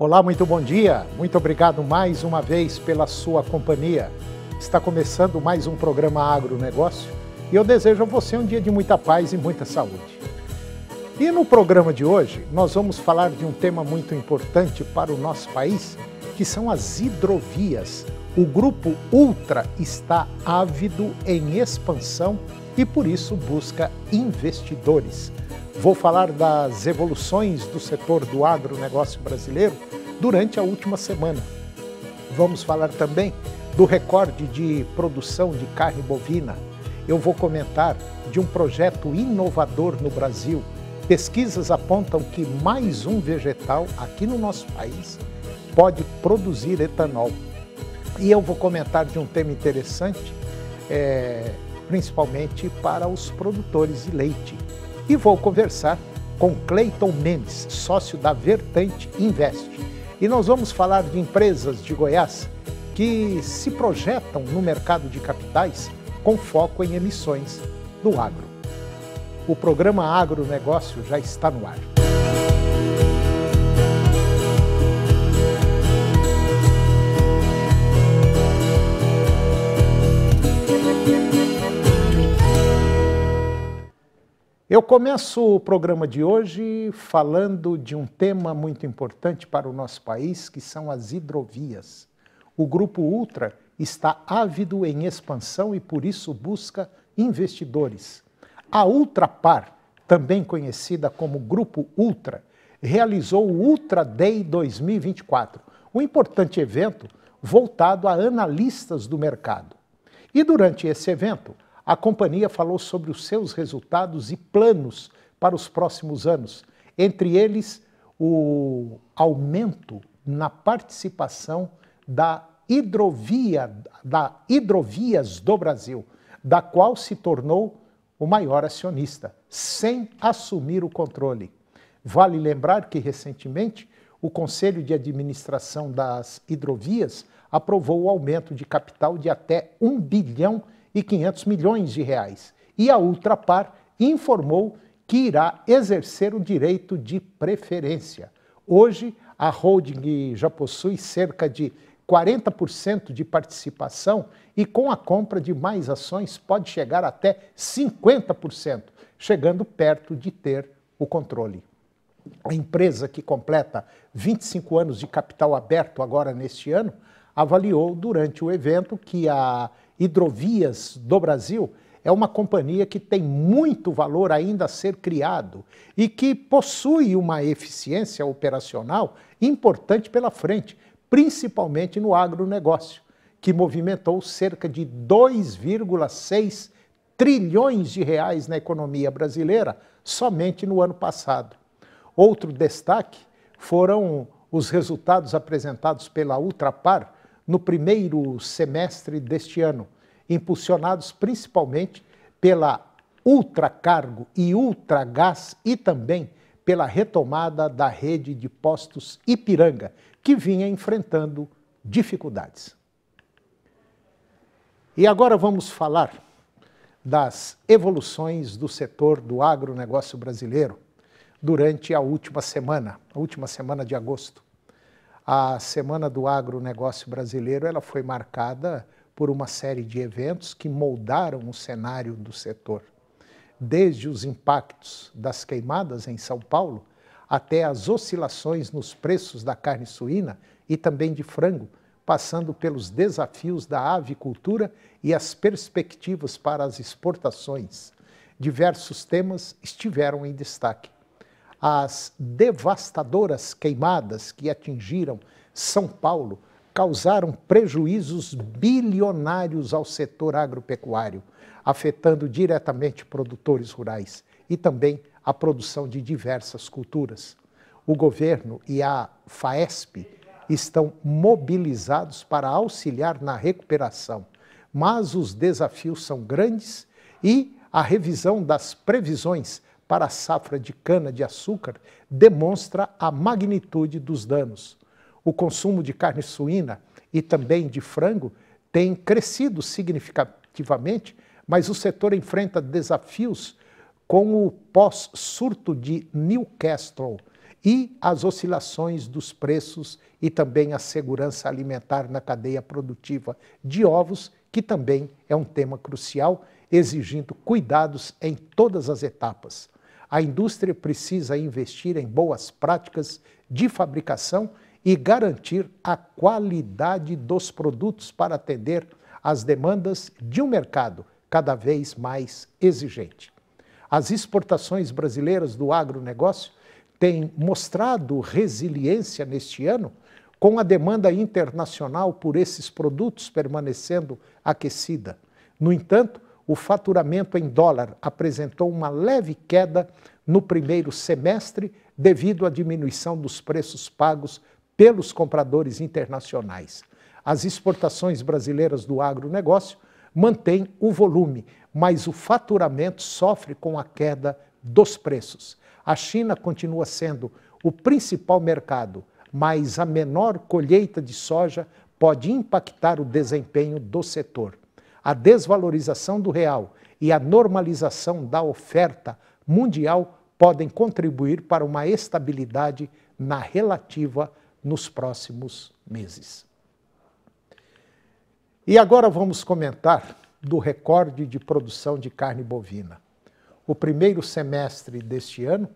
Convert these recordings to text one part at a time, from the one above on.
Olá, muito bom dia. Muito obrigado mais uma vez pela sua companhia. Está começando mais um programa Agronegócio e eu desejo a você um dia de muita paz e muita saúde. E no programa de hoje, nós vamos falar de um tema muito importante para o nosso país, que são as hidrovias. O grupo Ultra está ávido em expansão e por isso busca investidores. Vou falar das evoluções do setor do agronegócio brasileiro durante a última semana. Vamos falar também do recorde de produção de carne bovina. Eu vou comentar de um projeto inovador no Brasil. Pesquisas apontam que mais um vegetal aqui no nosso país pode produzir etanol. E eu vou comentar de um tema interessante, é, principalmente para os produtores de leite. E vou conversar com Cleiton Mendes, sócio da Vertente Invest. E nós vamos falar de empresas de Goiás que se projetam no mercado de capitais com foco em emissões do agro. O programa Agronegócio já está no ar. Eu começo o programa de hoje falando de um tema muito importante para o nosso país, que são as hidrovias. O Grupo Ultra está ávido em expansão e, por isso, busca investidores. A Ultrapar, também conhecida como Grupo Ultra, realizou o Ultra Day 2024, um importante evento voltado a analistas do mercado. E durante esse evento, a companhia falou sobre os seus resultados e planos para os próximos anos, entre eles o aumento na participação da hidrovia da Hidrovias do Brasil, da qual se tornou o maior acionista, sem assumir o controle. Vale lembrar que recentemente o Conselho de Administração das Hidrovias aprovou o aumento de capital de até 1 bilhão e 500 milhões de reais. E a Ultrapar informou que irá exercer o direito de preferência. Hoje, a holding já possui cerca de 40% de participação e com a compra de mais ações pode chegar até 50%, chegando perto de ter o controle. A empresa que completa 25 anos de capital aberto agora neste ano avaliou durante o evento que a Hidrovias do Brasil é uma companhia que tem muito valor ainda a ser criado e que possui uma eficiência operacional importante pela frente, principalmente no agronegócio, que movimentou cerca de 2,6 trilhões de reais na economia brasileira somente no ano passado. Outro destaque foram os resultados apresentados pela Ultrapar, no primeiro semestre deste ano, impulsionados principalmente pela ultracargo e ultragás e também pela retomada da rede de postos Ipiranga, que vinha enfrentando dificuldades. E agora vamos falar das evoluções do setor do agronegócio brasileiro durante a última semana, a última semana de agosto. A Semana do Agronegócio Brasileiro ela foi marcada por uma série de eventos que moldaram o cenário do setor, desde os impactos das queimadas em São Paulo até as oscilações nos preços da carne suína e também de frango, passando pelos desafios da avicultura e as perspectivas para as exportações. Diversos temas estiveram em destaque as devastadoras queimadas que atingiram São Paulo causaram prejuízos bilionários ao setor agropecuário, afetando diretamente produtores rurais e também a produção de diversas culturas. O governo e a FAESP estão mobilizados para auxiliar na recuperação, mas os desafios são grandes e a revisão das previsões para a safra de cana-de-açúcar demonstra a magnitude dos danos. O consumo de carne suína e também de frango tem crescido significativamente, mas o setor enfrenta desafios com o pós-surto de Newcastle e as oscilações dos preços e também a segurança alimentar na cadeia produtiva de ovos, que também é um tema crucial, exigindo cuidados em todas as etapas a indústria precisa investir em boas práticas de fabricação e garantir a qualidade dos produtos para atender às demandas de um mercado cada vez mais exigente. As exportações brasileiras do agronegócio têm mostrado resiliência neste ano, com a demanda internacional por esses produtos permanecendo aquecida. No entanto, o faturamento em dólar apresentou uma leve queda no primeiro semestre devido à diminuição dos preços pagos pelos compradores internacionais. As exportações brasileiras do agronegócio mantêm o volume, mas o faturamento sofre com a queda dos preços. A China continua sendo o principal mercado, mas a menor colheita de soja pode impactar o desempenho do setor a desvalorização do real e a normalização da oferta mundial podem contribuir para uma estabilidade na relativa nos próximos meses. E agora vamos comentar do recorde de produção de carne bovina. O primeiro semestre deste ano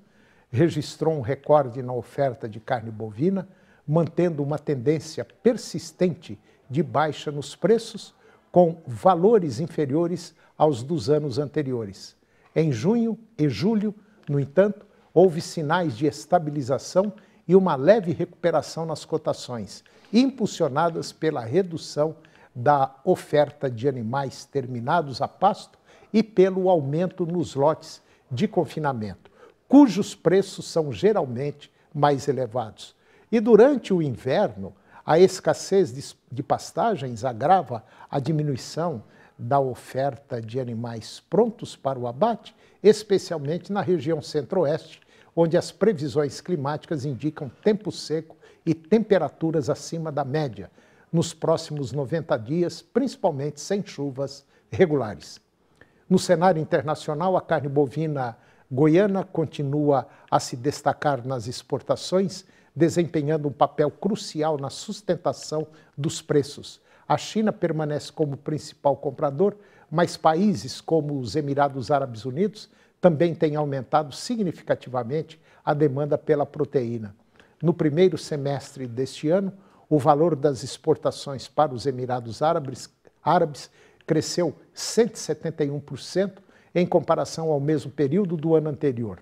registrou um recorde na oferta de carne bovina, mantendo uma tendência persistente de baixa nos preços, com valores inferiores aos dos anos anteriores. Em junho e julho, no entanto, houve sinais de estabilização e uma leve recuperação nas cotações, impulsionadas pela redução da oferta de animais terminados a pasto e pelo aumento nos lotes de confinamento, cujos preços são geralmente mais elevados. E durante o inverno, a escassez de, de pastagens agrava a diminuição da oferta de animais prontos para o abate, especialmente na região centro-oeste, onde as previsões climáticas indicam tempo seco e temperaturas acima da média nos próximos 90 dias, principalmente sem chuvas regulares. No cenário internacional, a carne bovina goiana continua a se destacar nas exportações, desempenhando um papel crucial na sustentação dos preços. A China permanece como principal comprador, mas países como os Emirados Árabes Unidos também têm aumentado significativamente a demanda pela proteína. No primeiro semestre deste ano, o valor das exportações para os Emirados Árabes, Árabes cresceu 171% em comparação ao mesmo período do ano anterior,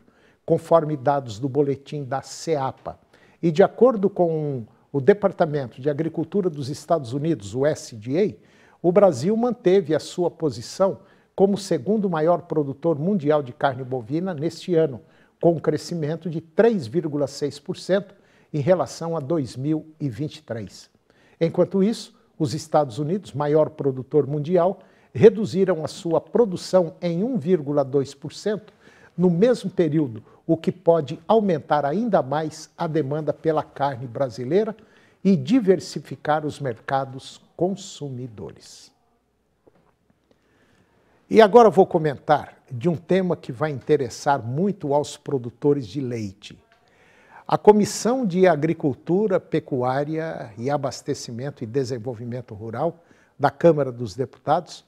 conforme dados do boletim da CEAPA. E de acordo com o Departamento de Agricultura dos Estados Unidos, o SDA, o Brasil manteve a sua posição como segundo maior produtor mundial de carne bovina neste ano, com um crescimento de 3,6% em relação a 2023. Enquanto isso, os Estados Unidos, maior produtor mundial, reduziram a sua produção em 1,2% no mesmo período, o que pode aumentar ainda mais a demanda pela carne brasileira e diversificar os mercados consumidores. E agora vou comentar de um tema que vai interessar muito aos produtores de leite. A Comissão de Agricultura, Pecuária e Abastecimento e Desenvolvimento Rural da Câmara dos Deputados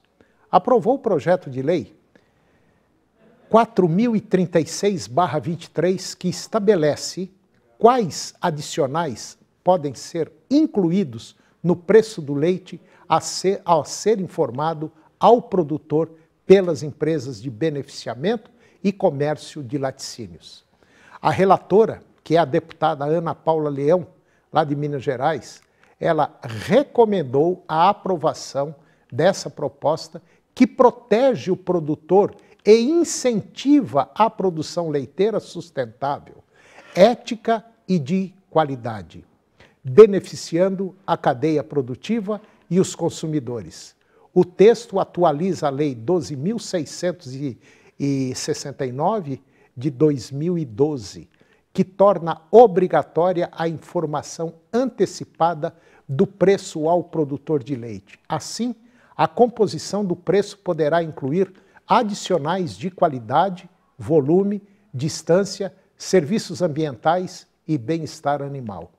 aprovou o projeto de lei 4036-23, que estabelece quais adicionais podem ser incluídos no preço do leite a ser, a ser informado ao produtor pelas empresas de beneficiamento e comércio de laticínios. A relatora, que é a deputada Ana Paula Leão, lá de Minas Gerais, ela recomendou a aprovação dessa proposta que protege o produtor e incentiva a produção leiteira sustentável, ética e de qualidade, beneficiando a cadeia produtiva e os consumidores. O texto atualiza a Lei 12.669 de 2012, que torna obrigatória a informação antecipada do preço ao produtor de leite. Assim, a composição do preço poderá incluir adicionais de qualidade, volume, distância, serviços ambientais e bem-estar animal.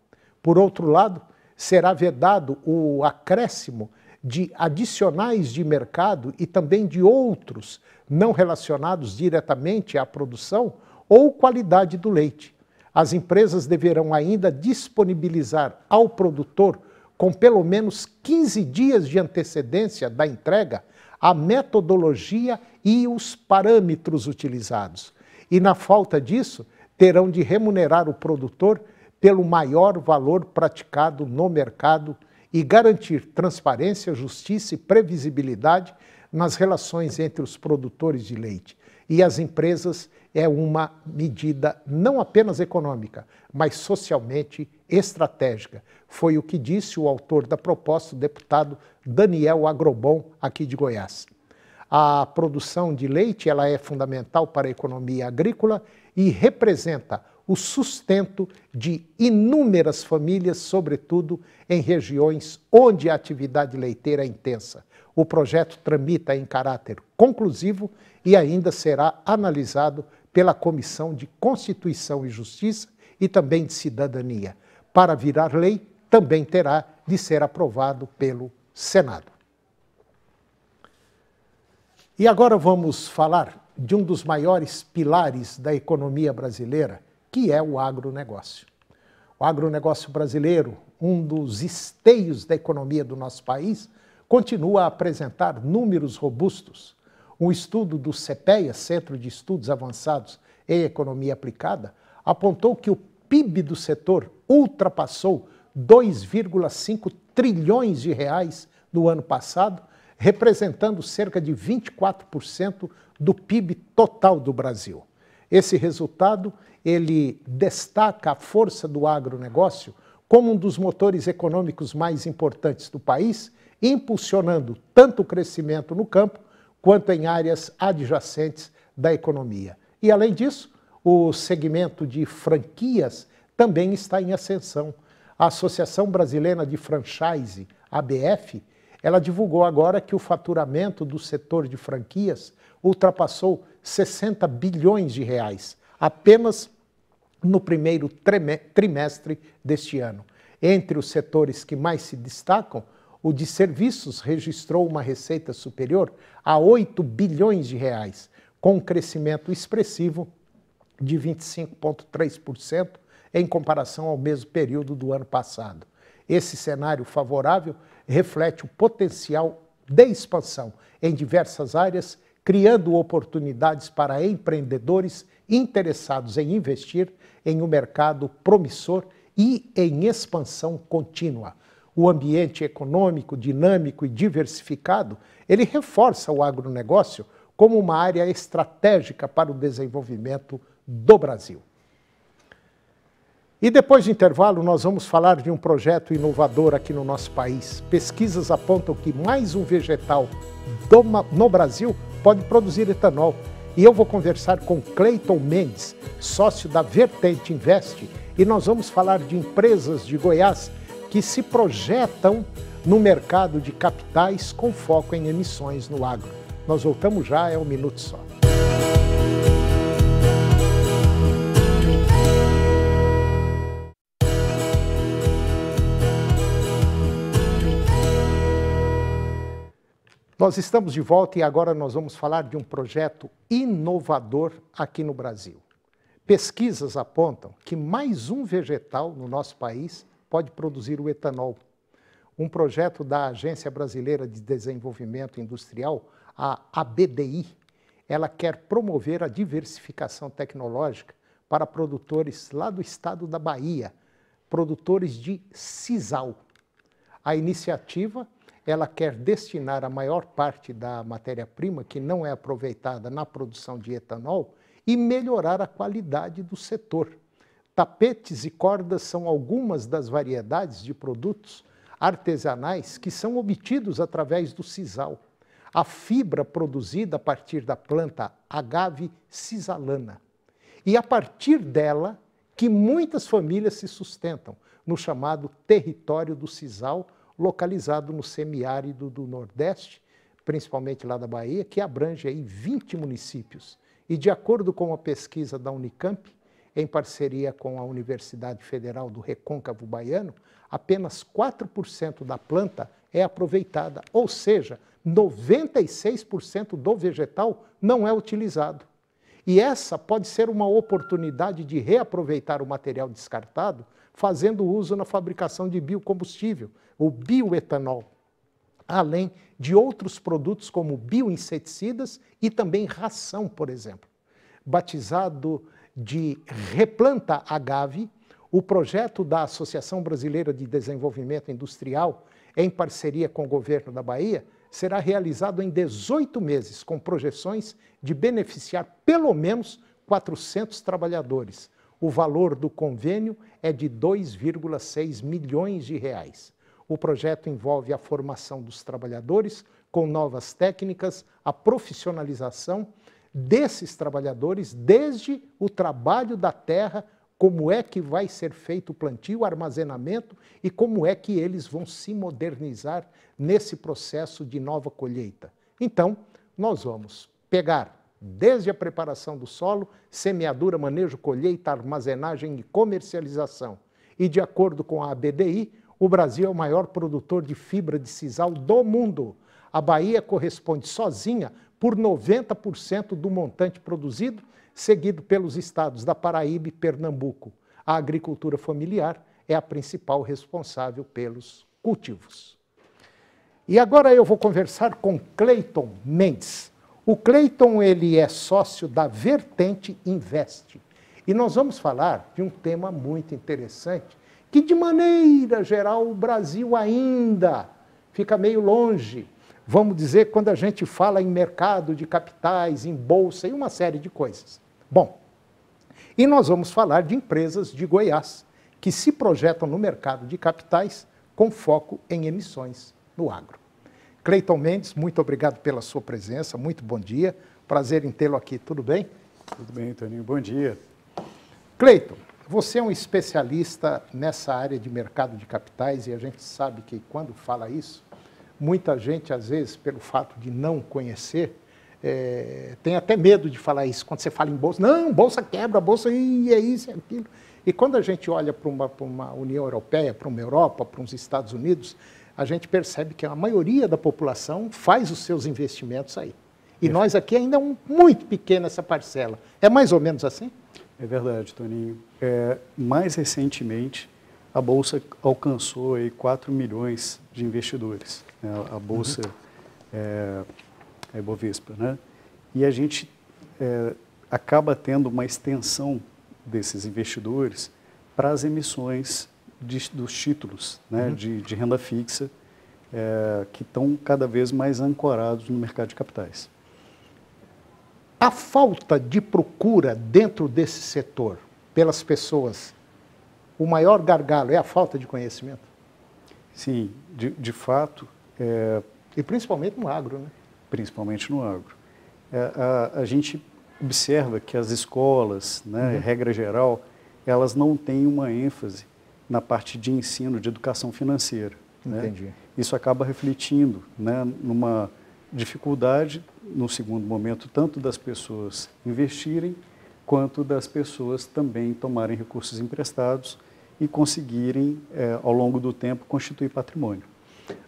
Por outro lado, será vedado o acréscimo de adicionais de mercado e também de outros não relacionados diretamente à produção ou qualidade do leite. As empresas deverão ainda disponibilizar ao produtor, com pelo menos 15 dias de antecedência da entrega, a metodologia e os parâmetros utilizados. E na falta disso, terão de remunerar o produtor pelo maior valor praticado no mercado e garantir transparência, justiça e previsibilidade nas relações entre os produtores de leite e as empresas é uma medida não apenas econômica, mas socialmente estratégica. Foi o que disse o autor da proposta, o deputado Daniel Agrobon, aqui de Goiás. A produção de leite ela é fundamental para a economia agrícola e representa o sustento de inúmeras famílias, sobretudo em regiões onde a atividade leiteira é intensa. O projeto tramita em caráter conclusivo e ainda será analisado pela Comissão de Constituição e Justiça e também de Cidadania. Para virar lei, também terá de ser aprovado pelo Senado. E agora vamos falar de um dos maiores pilares da economia brasileira, que é o agronegócio. O agronegócio brasileiro, um dos esteios da economia do nosso país, continua a apresentar números robustos. Um estudo do CEPEA, Centro de Estudos Avançados em Economia Aplicada, apontou que o PIB do setor ultrapassou 2,5 trilhões de reais no ano passado, representando cerca de 24% do PIB total do Brasil. Esse resultado, ele destaca a força do agronegócio como um dos motores econômicos mais importantes do país, impulsionando tanto o crescimento no campo quanto em áreas adjacentes da economia. E além disso, o segmento de franquias também está em ascensão. A Associação Brasileira de Franchise, ABF, ela divulgou agora que o faturamento do setor de franquias ultrapassou 60 bilhões de reais apenas no primeiro trimestre deste ano. Entre os setores que mais se destacam, o de serviços registrou uma receita superior a 8 bilhões de reais, com um crescimento expressivo de 25,3% em comparação ao mesmo período do ano passado. Esse cenário favorável reflete o potencial de expansão em diversas áreas, criando oportunidades para empreendedores interessados em investir em um mercado promissor e em expansão contínua. O ambiente econômico dinâmico e diversificado, ele reforça o agronegócio como uma área estratégica para o desenvolvimento do Brasil. E depois do intervalo, nós vamos falar de um projeto inovador aqui no nosso país. Pesquisas apontam que mais um vegetal no Brasil pode produzir etanol. E eu vou conversar com Cleiton Mendes, sócio da Vertente Invest, e nós vamos falar de empresas de Goiás que se projetam no mercado de capitais com foco em emissões no agro. Nós voltamos já, é um minuto só. Nós estamos de volta e agora nós vamos falar de um projeto inovador aqui no Brasil. Pesquisas apontam que mais um vegetal no nosso país pode produzir o etanol. Um projeto da Agência Brasileira de Desenvolvimento Industrial, a ABDI, ela quer promover a diversificação tecnológica para produtores lá do estado da Bahia, produtores de sisal. A iniciativa ela quer destinar a maior parte da matéria-prima, que não é aproveitada na produção de etanol, e melhorar a qualidade do setor. Tapetes e cordas são algumas das variedades de produtos artesanais que são obtidos através do sisal. A fibra produzida a partir da planta agave sisalana. E a partir dela que muitas famílias se sustentam no chamado território do sisal localizado no semiárido do Nordeste, principalmente lá da Bahia, que abrange aí 20 municípios. E de acordo com a pesquisa da Unicamp, em parceria com a Universidade Federal do Recôncavo Baiano, apenas 4% da planta é aproveitada, ou seja, 96% do vegetal não é utilizado. E essa pode ser uma oportunidade de reaproveitar o material descartado fazendo uso na fabricação de biocombustível, o bioetanol, além de outros produtos como bioinseticidas e também ração, por exemplo. Batizado de Replanta Agave, o projeto da Associação Brasileira de Desenvolvimento Industrial, em parceria com o governo da Bahia, será realizado em 18 meses, com projeções de beneficiar pelo menos 400 trabalhadores, o valor do convênio é de 2,6 milhões de reais. O projeto envolve a formação dos trabalhadores com novas técnicas, a profissionalização desses trabalhadores, desde o trabalho da terra, como é que vai ser feito o plantio, o armazenamento e como é que eles vão se modernizar nesse processo de nova colheita. Então, nós vamos pegar desde a preparação do solo, semeadura, manejo, colheita, armazenagem e comercialização. E de acordo com a ABDI, o Brasil é o maior produtor de fibra de sisal do mundo. A Bahia corresponde sozinha por 90% do montante produzido, seguido pelos estados da Paraíba e Pernambuco. A agricultura familiar é a principal responsável pelos cultivos. E agora eu vou conversar com Cleiton Mendes. O Cleiton ele é sócio da Vertente Invest. E nós vamos falar de um tema muito interessante, que de maneira geral o Brasil ainda fica meio longe. Vamos dizer quando a gente fala em mercado de capitais, em bolsa e uma série de coisas. Bom, e nós vamos falar de empresas de Goiás que se projetam no mercado de capitais com foco em emissões no agro. Cleiton Mendes, muito obrigado pela sua presença, muito bom dia. Prazer em tê-lo aqui, tudo bem? Tudo bem, Toninho, bom dia. Cleiton, você é um especialista nessa área de mercado de capitais e a gente sabe que quando fala isso, muita gente, às vezes, pelo fato de não conhecer, é, tem até medo de falar isso. Quando você fala em bolsa, não, bolsa quebra, bolsa e é isso, é aquilo. E quando a gente olha para uma, uma União Europeia, para uma Europa, para uns Estados Unidos, a gente percebe que a maioria da população faz os seus investimentos aí. E nós aqui ainda é um, muito pequena essa parcela. É mais ou menos assim? É verdade, Toninho. É, mais recentemente, a Bolsa alcançou aí 4 milhões de investidores. Né? A Bolsa uhum. é, a é Bovespa né? E a gente é, acaba tendo uma extensão desses investidores para as emissões de, dos títulos né, uhum. de, de, renda fixa, é, que estão cada vez mais ancorados no mercado de capitais. A falta de procura dentro desse setor pelas pessoas, o maior gargalo é a falta de conhecimento? Sim, de, de fato. É, e principalmente no agro, né? Principalmente no agro. É, a, a, gente observa que as escolas, né, uhum. regra geral, elas não têm uma ênfase na parte de ensino, de educação financeira. Né? Entendi. Né? Isso acaba refletindo né, numa dificuldade, no segundo momento, tanto das pessoas investirem, quanto das pessoas também tomarem recursos emprestados e conseguirem, eh, ao longo do tempo, constituir patrimônio.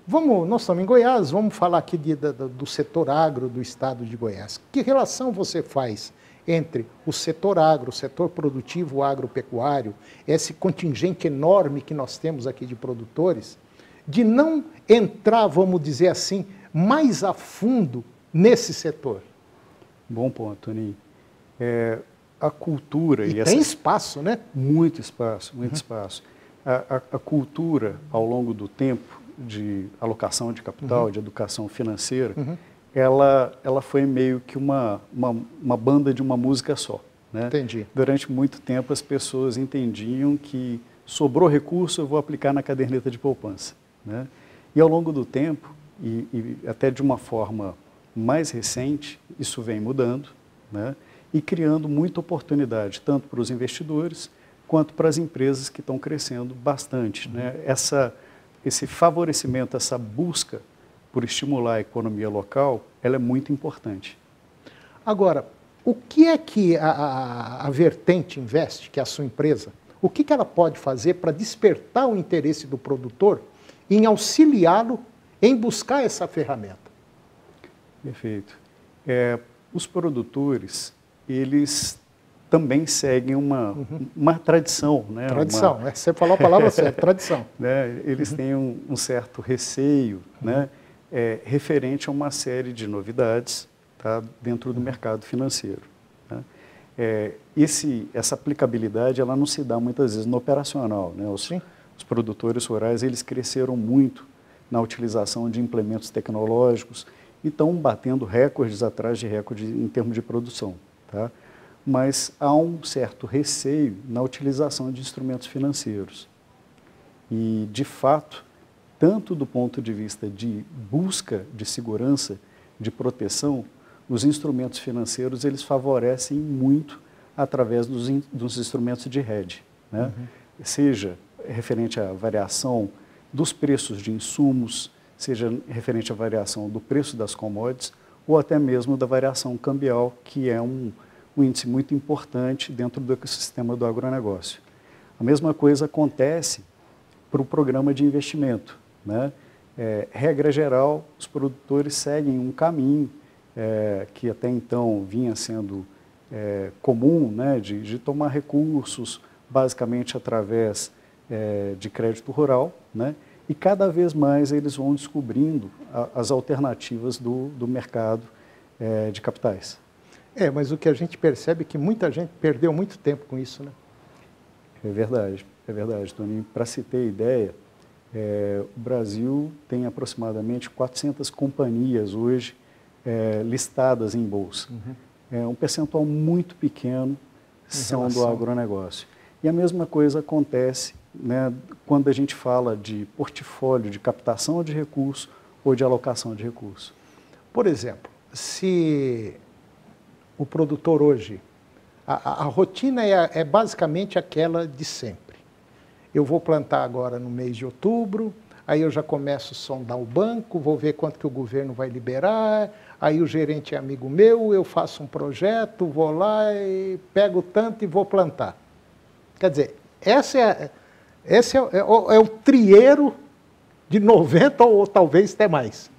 Vamos, nós estamos em Goiás, vamos falar aqui de, do setor agro do estado de Goiás. Que relação você faz entre o setor agro, o setor produtivo agropecuário, esse contingente enorme que nós temos aqui de produtores, de não entrar, vamos dizer assim, mais a fundo nesse setor. Bom ponto, Aninho. É, a cultura... E, e tem essa... espaço, né? Muito espaço, muito uhum. espaço. A, a, a, cultura, ao longo do tempo, de alocação de capital, uhum. de educação financeira, uhum ela, ela foi meio que uma, uma, uma banda de uma música só. Né? Entendi. Durante muito tempo as pessoas entendiam que sobrou recurso, eu vou aplicar na caderneta de poupança. Né? E ao longo do tempo, e, e, até de uma forma mais recente, isso vem mudando né? e criando muita oportunidade, tanto para os investidores quanto para as empresas que estão crescendo bastante. Né? Uhum. Né? Essa, esse favorecimento, essa busca por estimular a economia local, ela é muito importante. Agora, o que é que a, a, a Vertente investe, que é a sua empresa, o que, que ela pode fazer para despertar o interesse do produtor em auxiliá-lo em buscar essa ferramenta? Perfeito. É, os produtores, eles também seguem uma, uhum. uma tradição. Né? Tradição, uma... É, você falou a palavra certa, tradição. né? Eles uhum. têm um, um, certo receio, né? uhum. né? é, referente a uma série de novidades tá, dentro do mercado financeiro. Né? É, esse, essa aplicabilidade ela não se dá muitas vezes no operacional. Né? Os, os, produtores rurais eles cresceram muito na utilização de implementos tecnológicos e estão batendo recordes atrás de recordes em termos de produção. Tá? Mas há um certo receio na utilização de instrumentos financeiros. E, de fato, tanto do ponto de vista de busca de segurança, de proteção, os instrumentos financeiros eles favorecem muito através dos, in, dos instrumentos de hedge, né? uhum. seja referente à variação dos preços de insumos, seja referente à variação do preço das commodities ou até mesmo da variação cambial, que é um, um índice muito importante dentro do ecossistema do agronegócio. A mesma coisa acontece para o programa de investimento. Né? É, regra geral, os produtores seguem um caminho é, que até então vinha sendo é, comum, né, de, de, tomar recursos basicamente através é, de crédito rural, né, e cada vez mais eles vão descobrindo a, as alternativas do, do mercado é, de capitais. É, mas o que a gente percebe é que muita gente perdeu muito tempo com isso, né? É verdade, é verdade, Toninho. Para se ter ideia, é, o Brasil tem aproximadamente 400 companhias hoje é, listadas em bolsa. Uhum. É um percentual muito pequeno são relação... do agronegócio. E a mesma coisa acontece né, quando a gente fala de portfólio de captação de recursos ou de alocação de recursos. Por exemplo, se o produtor hoje, a, a rotina é, é basicamente aquela de sempre eu vou plantar agora no mês de outubro, aí eu já começo a sondar o banco, vou ver quanto que o governo vai liberar, aí o gerente é amigo meu, eu faço um projeto, vou lá e pego tanto e vou plantar. Quer dizer, essa é, esse é, é, é o trieiro de 90 ou, ou talvez até mais.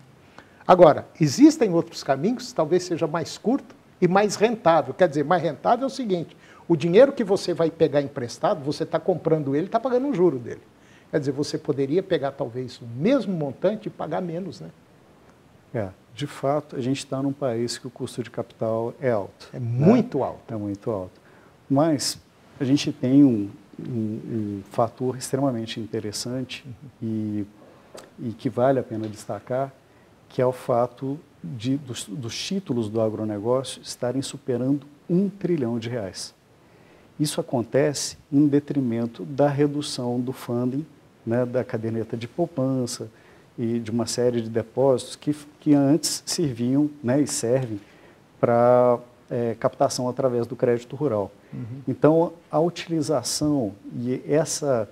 Agora, existem outros caminhos, talvez seja mais curto e mais rentável. Quer dizer, mais rentável é o seguinte: o dinheiro que você vai pegar emprestado, você está comprando ele, está pagando um juro dele. Quer dizer, você poderia pegar talvez o mesmo montante e pagar menos, né? É, de fato, a gente está num país que o custo de capital é alto. É né? muito né? alto. É muito alto. Mas a gente tem um, um, um fator extremamente interessante e, e que vale a pena destacar, que é o fato de, dos, dos títulos do agronegócio estarem superando um trilhão de reais. Isso acontece em detrimento da redução do funding, né, da caderneta de poupança e de uma série de depósitos que, que antes serviam né, e servem para é, captação através do crédito rural. Uhum. Então, a utilização e essa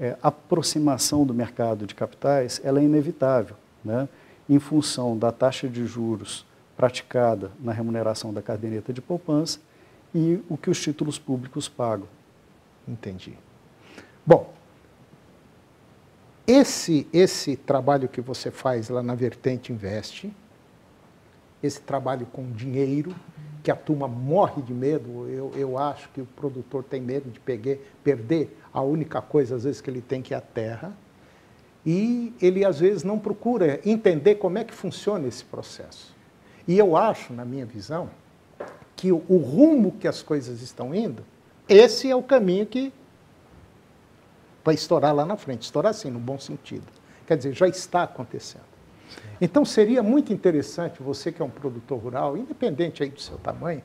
é, aproximação do mercado de capitais ela é inevitável, né, em função da taxa de juros praticada na remuneração da caderneta de poupança e o que os títulos públicos pagam. Entendi. Bom, esse, esse trabalho que você faz lá na Vertente Investe, esse trabalho com dinheiro, que a turma morre de medo, eu, eu acho que o produtor tem medo de pegue, perder a única coisa, às vezes, que ele tem, que é a terra. E ele, às vezes, não procura entender como é que funciona esse processo. E eu acho, na minha visão, que o rumo que as coisas estão indo, esse é o caminho que vai estourar lá na frente. Estourar assim, no bom sentido. Quer dizer, já está acontecendo. Sim. Então seria muito interessante você que é um produtor rural, independente aí do seu tamanho,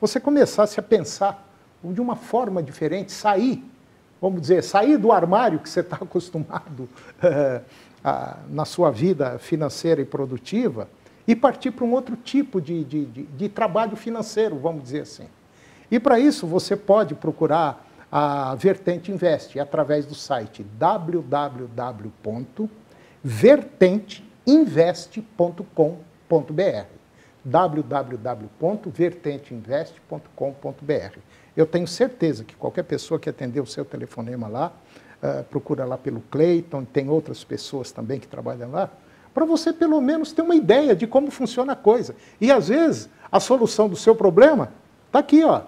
você começasse a pensar de uma forma diferente, sair, vamos dizer, sair do armário que você está acostumado uh, a, na sua vida financeira e produtiva e partir para um outro tipo de, de, de, de trabalho financeiro, vamos dizer assim. E para isso você pode procurar a Vertente Invest através do site www.vertenteinvest.com.br www.vertenteinvest.com.br Eu tenho certeza que qualquer pessoa que atender o seu telefonema lá, uh, procura lá pelo Cleiton, tem outras pessoas também que trabalham lá, para você pelo menos ter uma ideia de como funciona a coisa. E às vezes a solução do seu problema está aqui, ó.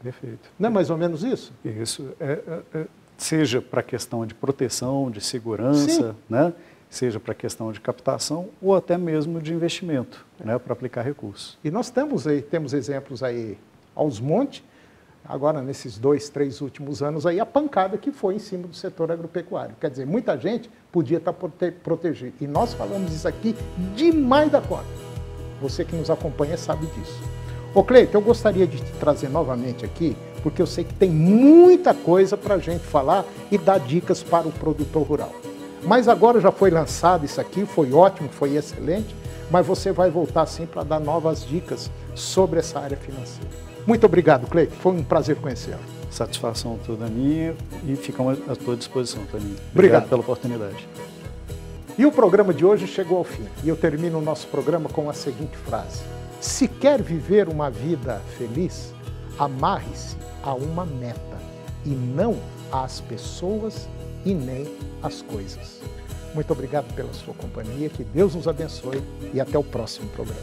Perfeito. Não é mais ou menos isso? Isso. É, é, é seja para a questão de proteção, de segurança, né? seja para a questão de captação ou até mesmo de investimento, né, para aplicar recursos. E nós temos aí, temos exemplos aí aos montes agora nesses dois, três últimos anos aí, a pancada que foi em cima do setor agropecuário. Quer dizer, muita gente podia tá estar protegida. E nós falamos isso aqui demais da conta. Você que nos acompanha sabe disso. Ô Cleiton, eu gostaria de te trazer novamente aqui, porque eu sei que tem muita coisa para a gente falar e dar dicas para o produtor rural. Mas agora já foi lançado isso aqui, foi ótimo, foi excelente, mas você vai voltar sim para dar novas dicas sobre essa área financeira. Muito obrigado, Cleiton. Foi um prazer conhecê-lo. Satisfação toda minha e ficamos à tua disposição, Toninho. Obrigado, obrigado pela oportunidade. E o programa de hoje chegou ao fim. E eu termino o nosso programa com a seguinte frase: Se quer viver uma vida feliz, amarre-se a uma meta e não às pessoas e nem às coisas. Muito obrigado pela sua companhia, que Deus nos abençoe e até o próximo programa.